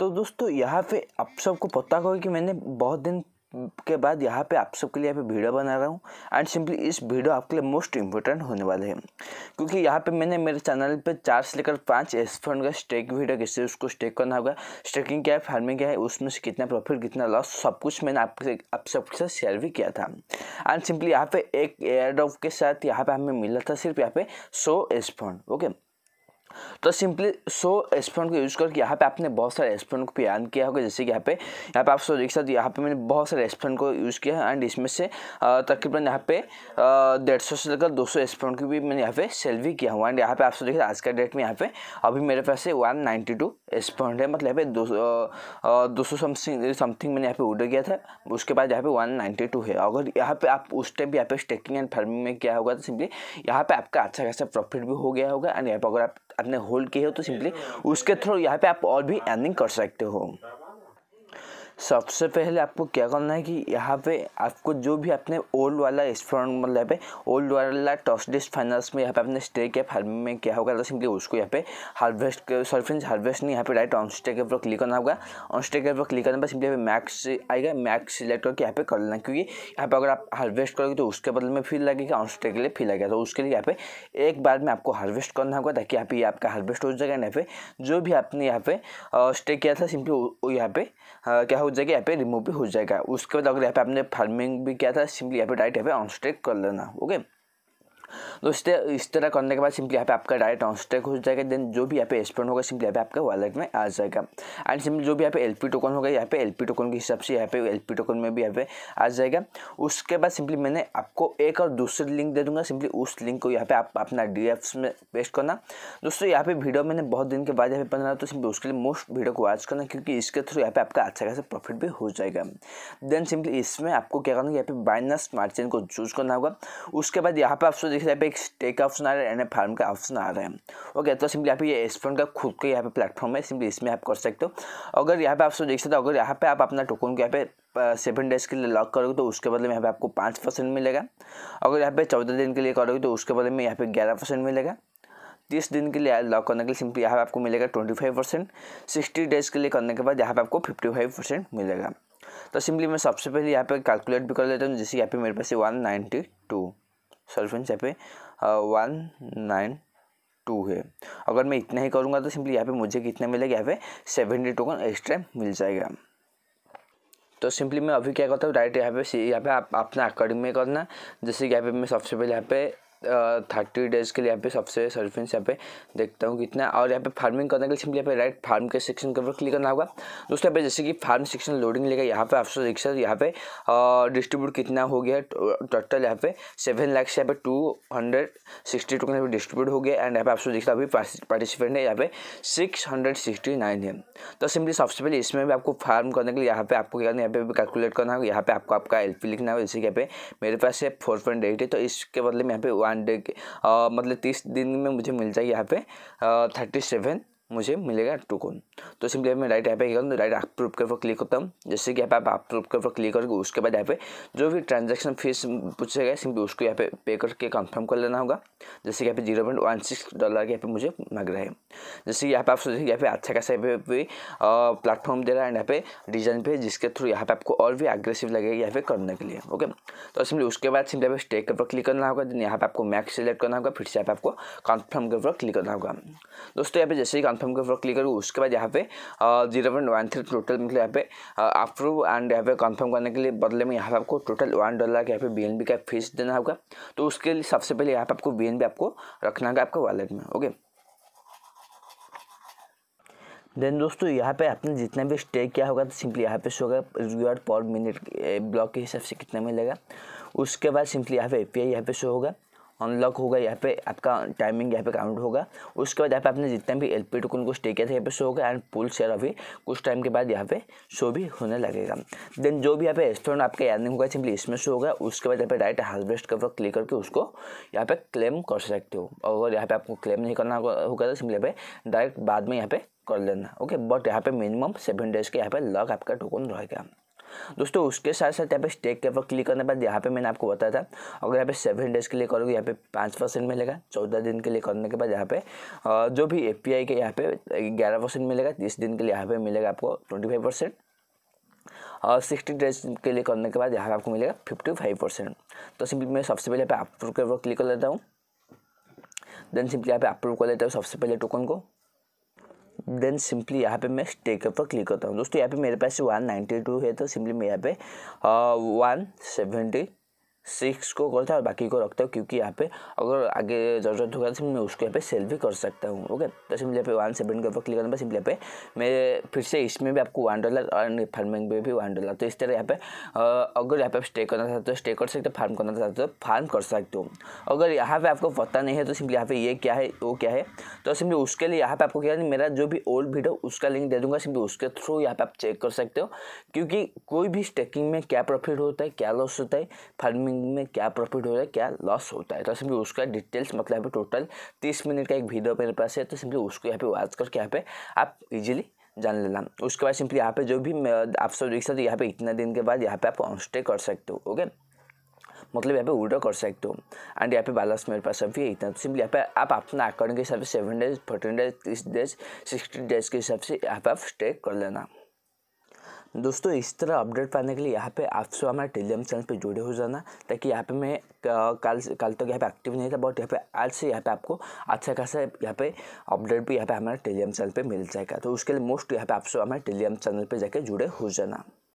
तो दोस्तों यहाँ पे आप सबको पता होगा कि मैंने बहुत दिन के बाद यहाँ पे आप सबके लिए यहाँ पे वीडियो बना रहा हूँ एंड सिंपली इस वीडियो आपके लिए मोस्ट इम्पोर्टेंट होने वाले हैं क्योंकि यहाँ पे मैंने मेरे चैनल पे चार से लेकर पाँच फंड का स्टेक वीडियो कैसे उसको स्टेक करना होगा स्टेकिंग क्या है फार्मिंग क्या है उसमें से कितना प्रॉफिट कितना लॉस सब कुछ मैंने आपके आप सबके साथ शेयर भी किया था एंड सिंपली यहाँ पे एक एयर के साथ यहाँ पे हमें मिला था सिर्फ यहाँ पे सो एस फंड ओके तो सिंपली सो एक्सपेरिमेंट को यूज़ करके यहाँ पे आपने बहुत सारे एस्पेंट को बयान किया होगा जैसे कि यहाँ पे यहाँ पे आप सो देख सकते यहाँ पे मैंने बहुत सारे एक्सपेरिमेंट को यूज़ किया है एंड इसमें से तकरीबन यहाँ पे डेढ़ सौ से लेकर दो सौ एक्सपेरिमेंट को भी मैंने यहाँ पे सेल भी किया हुआ एंड यहाँ पे आप सो देखिए आज का डेट में यहाँ पे अभी मेरे पास से वन नाइन्टी टू एक्सपेरिमेंट है मतलब यहाँ पे दो दो सौ समथिंग समथिंग मैंने यहाँ पे ऑर्डर किया था उसके बाद यहाँ पे वन नाइन्टी टू है अगर यहाँ पे आप उस टाइम यहाँ पे स्टेकिंग एंड फार्मिंग में किया होगा तो सिंपली यहाँ पे आपका अच्छा खासा प्रॉफिट भी हो गया होगा एंड यहाँ पर अगर आप आपने होल्ड की है तो सिंपली उसके थ्रू यहाँ पे आप और भी अर्निंग कर सकते हो सबसे पहले आपको क्या करना है कि यहाँ पे आपको जो भी आपने ओल्ड वाला रेस्टोरेंट मतलब पे ओल्ड वाला डिस्ट फाइनल्स में यहाँ पे आपने स्टे किया फार्मिंग में क्या होगा तो सिंपली उसको यहाँ पे हार्वेस्ट सॉरी फ्रेंड्स हार्वेस्ट नहीं यहाँ पे डायरेक्ट ऑन स्टे के ऊपर क्लिक करना होगा ऑन स्टे के ऊपर क्लिक करने पर सिंपली यहाँ पे मैक्स आएगा मैक्स सिलेक्ट करके यहाँ पे कर लेना क्योंकि यहाँ पे अगर आप हार्वेस्ट करोगे तो उसके बदले में फिर लगेगा ऑन स्टे के लिए फिर लगेगा तो उसके लिए यहाँ पे एक बार में आपको हार्वेस्ट करना होगा ताकि यहाँ पे आपका हार्वेस्ट हो जाएगा यहाँ पे जो भी आपने यहाँ पे स्टे किया था सिंपली यहाँ पे क्या जाएगा यहाँ पे रिमूव भी हो जाएगा उसके बाद अगर यहाँ पे आपने फार्मिंग भी किया था सिंपली यहाँ पे डायरेक्ट यहाँ पे अनस्टेक कर लेना ओके तो इस तरह करने के बाद सिंपली यहाँ पे आपका डायरेक्ट ऑन स्टेक हो जाएगा देन जो भी यहाँ पे एक्सपेंड होगा सिंपली यहाँ पे आपका वॉलेट में आ जाएगा एंड सिंपली जो भी यहाँ पे एल टोकन होगा यहाँ पे एल टोकन के हिसाब से यहाँ पे एल टोकन में भी यहाँ पे आ जाएगा उसके बाद सिंपली मैंने आपको एक और दूसरी लिंक दे दूंगा सिंपली उस लिंक को यहाँ पे आप अपना डी में पेस्ट करना दोस्तों यहाँ पे वीडियो मैंने बहुत दिन के बाद यहाँ पे बनाया तो सिंपली उसके लिए मोस्ट वीडियो को वॉच करना क्योंकि इसके थ्रू यहाँ पे आपका अच्छा खासा प्रॉफिट भी हो जाएगा देन सिंपली इसमें आपको क्या करना है यहाँ पे बाइनस मार्जिन को चूज करना होगा उसके बाद यहाँ पे आप देख यहाँ पे एक स्टे का ऑप्शन आ रहा है एंड फार्म का ऑप्शन आ रहा है ओके तो सिंपली यहाँ पे एस फंड का खुद का यहाँ पे प्लेटफॉर्म है सिंपली इसमें आप कर सकते हो अगर यहाँ पे आप सब देख सकते हो अगर यहाँ पे आप अपना टोकन को यहाँ पे सेवन डेज के लिए लॉक करोगे तो उसके बदले में यहाँ पे आपको पाँच परसेंट मिलेगा अगर यहाँ पे चौदह दिन के लिए करोगे तो उसके बदले में यहाँ पे ग्यारह परसेंट मिलेगा तीस दिन के लिए लॉक करने के लिए सिंपली यहाँ पे आपको मिलेगा twenty five percent sixty days के लिए करने के बाद यहाँ पे आपको फिफ्टी फाइव परसेंट मिलेगा तो सिंपली मैं सबसे पहले यहाँ पे कैलकुलेट भी कर लेता हूँ जैसे यहाँ पे मेरे पास वन नाइन्टी टू सॉरी यहाँ पे वन नाइन टू है अगर मैं इतना ही करूँगा तो सिंपली यहाँ पे मुझे कितना मिलेगा यहाँ पे सेवेंटी टोकन एक्स्ट्रा मिल जाएगा तो सिंपली मैं अभी क्या करता हूँ डायरेक्ट यहाँ पे यहाँ पे आप अपना अकॉर्डिंग में करना जैसे कि यहाँ पे मैं सबसे पहले यहाँ पे थर्टी डेज़ के लिए यहाँ पे सबसे सर्विस यहाँ पे देखता हूँ कितना है और यहाँ पे फार्मिंग करने के लिए सिंपली यहाँ पे राइट फार्म के सेक्शन के ऊपर क्लिक करना होगा दोस्तों यहाँ पे जैसे कि फार्म सेक्शन लोडिंग लेगा यहाँ पे आपसे देख सकते यहाँ पे डिस्ट्रीब्यूट कितना हो गया टोटल यहाँ पे सेवन लैक्स यहाँ पे टू हंड्रेड सिक्सटी टू यहाँ पे डिस्ट्रीब्यूट हो गया एंड यहाँ पे आपसे देख अभी पार्टिसिपेंट है यहाँ पे सिक्स हंड्रेड सिक्सटी नाइन है तो सिंपली सबसे पहले इसमें भी आपको फार्म करने के लिए यहाँ पे आपको क्या यहाँ पे कैलकुलेट करना होगा यहाँ पे आपको आपका एल लिखना होगा जैसे कि यहाँ पे मेरे पास है फोर पॉइंट एट है तो इसके बदले में यहाँ पे वन डे के आ, uh, मतलब तीस दिन में मुझे मिल जाएगी यहाँ पे थर्टी uh, सेवन मुझे मिलेगा टोकन तो सिंपली मैं राइट यहाँ पे क्या राइट अप्रूव कर पर क्लिक करता हूँ जैसे कि यहाँ पे आप अप्रूव कर क्लिक करके उसके बाद यहाँ पे जो भी ट्रांजेक्शन फीस पूछेगा सिंपली उसको यहाँ पे पे करके कंफर्म कर लेना होगा जैसे कि यहाँ पे zero point one six dollar के यहाँ पे मुझे मांग रहा है जैसे कि यहाँ पे आप सोचिए यहाँ पे अच्छा खासा यहाँ पे प्लेटफॉर्म दे रहा है यहाँ पे डिजाइन पे जिसके थ्रू यहाँ पे आपको और भी अग्रेसिव लगेगा यहाँ पे करने के लिए ओके तो सिंपली उसके बाद सिंपली यहाँ पे स्टेक पर क्लिक करना होगा यहाँ पे आपको मैक्स सेलेक्ट करना होगा फिर से यहाँ पे आपको कन्फर्म के ऊपर क्लिक करना होगा दोस्तों यहाँ पे जैसे ही कंफर्म के ऊपर क्लिक करूँ उसके बाद यहाँ पे zero point one three total मतलब यहाँ पे अप्रूव एंड यहाँ पे कंफर्म करने के लिए बदले में यहाँ पे आपको टोटल वन डॉलर के यहाँ पे बी का फीस देना होगा तो उसके लिए सबसे पहले यहाँ पे आपको बी आपको रखना होगा आपके वॉलेट में ओके देन दोस्तों यहाँ पे आपने जितना भी स्टे किया होगा तो सिंपली यहाँ पे शो होगा रिवार्ड पर मिनट ब्लॉक के हिसाब से कितना मिलेगा उसके बाद सिंपली यहाँ पे ए पी आई यहाँ पे शो होगा अनलॉक होगा यहाँ पे आपका टाइमिंग यहाँ पे काउंट होगा उसके बाद यहाँ पे आपने जितना भी एल पी टोकन को स्टे किया था यहाँ पे शो होगा एंड पुल शेयर अभी कुछ टाइम के बाद यहाँ पे शो भी होने लगेगा देन जो भी यहाँ पे रेस्टोरेंट आपका याद नहीं होगा सिंपली इसमें शो होगा उसके बाद यहाँ पे डायरेक्ट हार्वेस्ट कर क्लिक करके उसको यहाँ पे क्लेम कर सकते हो और यहाँ पे आपको क्लेम नहीं करना होगा तो सिंपली यहाँ पे डायरेक्ट बाद में यहाँ पे कर लेना ओके बट यहाँ पे मिनिमम सेवन डेज के यहाँ पे लॉक आपका टोकन रहेगा दोस्तों उसके साथ साथ यहाँ पे स्टेक के ऊपर क्लिक करने के बाद यहाँ पे मैंने आपको बताया था अगर यहाँ पे सेवन डेज के लिए करोगे यहाँ पे पाँच परसेंट मिलेगा चौदह दिन के लिए करने के बाद यहाँ पे जो भी ए के यहाँ पे ग्यारह परसेंट मिलेगा तीस दिन के लिए यहाँ पे मिलेगा आपको ट्वेंटी फाइव परसेंट और सिक्सटी डेज के लिए करने के बाद यहाँ पे आपको मिलेगा फिफ्टी फाइव परसेंट तो सिंपली मैं सबसे पहले यहाँ पे अप्रूव के ऊपर क्लिक कर लेता हूँ देन सिंपली यहाँ पे अप्रूव कर लेता हूँ सबसे पहले टोकन को देन सिंपली यहाँ पे मैं टेकअप पर क्लिक करता हूँ दोस्तों यहाँ पे मेरे पास वन टू है तो सिंपली मैं यहाँ पे वन uh, सेवेंटी सिक्स को करता है और बाकी को रखता हूँ क्योंकि यहाँ पे अगर आगे ज़रूरत होगा तो मैं उसको यहाँ पे सेल भी कर सकता हूँ ओके तो सिंपली यहाँ पे वन सेवन के ऊपर क्लिक करने पर सिंपली यहाँ पे मैं फिर से इसमें भी आपको वन डॉलर और फार्मिंग में भी वन डॉलर तो इस तरह यहाँ पे अगर यहाँ पे आप स्टे करना चाहते हो स्टे कर सकते हो फार्म करना चाहते हो फार्म तो कर सकते हो अगर यहाँ पर आपको पता नहीं है तो सिंपली यहाँ पे ये क्या है वो क्या है तो सिंपली उसके लिए यहाँ पे आपको क्या मेरा जो भी ओल्ड वीडियो उसका लिंक दे दूँगा सिंपली उसके थ्रू यहाँ पे आप चेक कर सकते हो क्योंकि कोई भी स्टेकिंग में क्या प्रॉफिट होता है क्या लॉस होता है फार्मिंग ट्रेडिंग में क्या प्रॉफिट हो रहा है क्या लॉस होता है तो सिंपली उसका डिटेल्स मतलब यहाँ पे टोटल तीस मिनट का एक वीडियो मेरे पास है तो सिंपली उसको यहाँ पे वॉच करके यहाँ पे आप इजीली जान लेना उसके बाद सिंपली यहाँ पे जो भी आप सब सकते हो यहाँ पे इतना दिन के बाद यहाँ पे आप स्टे कर सकते हो ओके मतलब यहाँ पे विड्रॉ कर सकते हो एंड यहाँ पे बैलेंस मेरे पास अभी है इतना सिंपली यहाँ पे आप अपना अकाउंट के हिसाब से सेवन डेज फोर्टीन डेज तीस डेज सिक्सटी डेज के हिसाब से यहाँ पे आप स्टे कर लेना दोस्तों इस तरह अपडेट पाने के लिए यहाँ पे आप सब हमारे टेलीग्राम चैनल पे जुड़े हो जाना ताकि यहाँ पे मैं कल कल तक यहाँ पे एक्टिव नहीं था बट यहाँ पे आज से यहाँ पे आपको अच्छा खासा यहाँ पे अपडेट भी यहाँ पे हमारे टेलीग्राम चैनल पे मिल जाएगा तो उसके लिए मोस्ट यहाँ पे आप सब हमारे टेलीग्राम चैनल पर जाके जुड़े हो जाना